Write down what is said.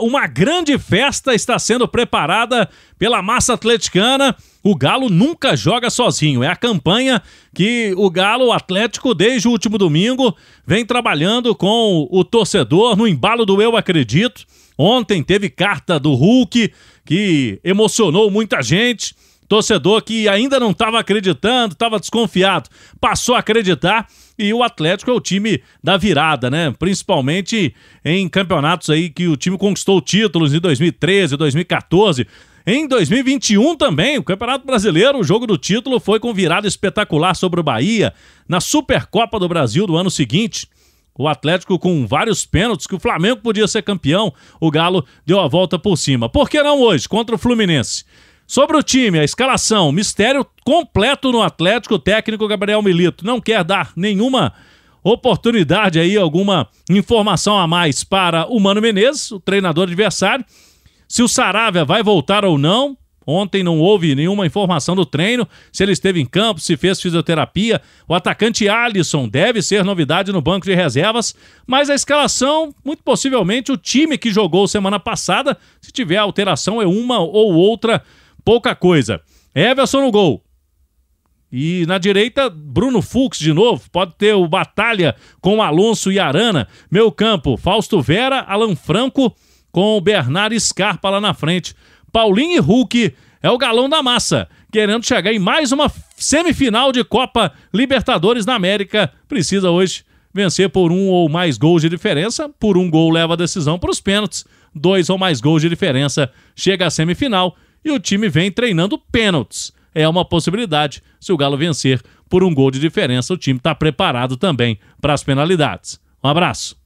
uma grande festa está sendo preparada pela massa atleticana. O Galo nunca joga sozinho. É a campanha que o Galo Atlético, desde o último domingo, vem trabalhando com o torcedor no embalo do Eu Acredito. Ontem teve carta do Hulk, que emocionou muita gente. Torcedor que ainda não estava acreditando, estava desconfiado, passou a acreditar e o Atlético é o time da virada, né? Principalmente em campeonatos aí que o time conquistou títulos em 2013, 2014. Em 2021 também, o Campeonato Brasileiro, o jogo do título foi com virada espetacular sobre o Bahia na Supercopa do Brasil do ano seguinte. O Atlético com vários pênaltis que o Flamengo podia ser campeão, o Galo deu a volta por cima. Por que não hoje contra o Fluminense? Sobre o time, a escalação, mistério completo no Atlético, o técnico Gabriel Milito não quer dar nenhuma oportunidade aí, alguma informação a mais para o Mano Menezes, o treinador adversário, se o Saravia vai voltar ou não. Ontem não houve nenhuma informação do treino, se ele esteve em campo, se fez fisioterapia. O atacante Alisson deve ser novidade no banco de reservas, mas a escalação, muito possivelmente, o time que jogou semana passada, se tiver alteração, é uma ou outra pouca coisa. Everson no gol. E na direita, Bruno Fux de novo. Pode ter o Batalha com Alonso e Arana. Meu campo, Fausto Vera, Alan Franco com o Bernardo Scarpa lá na frente. Paulinho e Hulk é o galão da massa, querendo chegar em mais uma semifinal de Copa Libertadores na América. Precisa hoje vencer por um ou mais gols de diferença. Por um gol leva a decisão para os pênaltis. Dois ou mais gols de diferença chega à semifinal e o time vem treinando pênaltis. É uma possibilidade. Se o Galo vencer por um gol de diferença, o time está preparado também para as penalidades. Um abraço.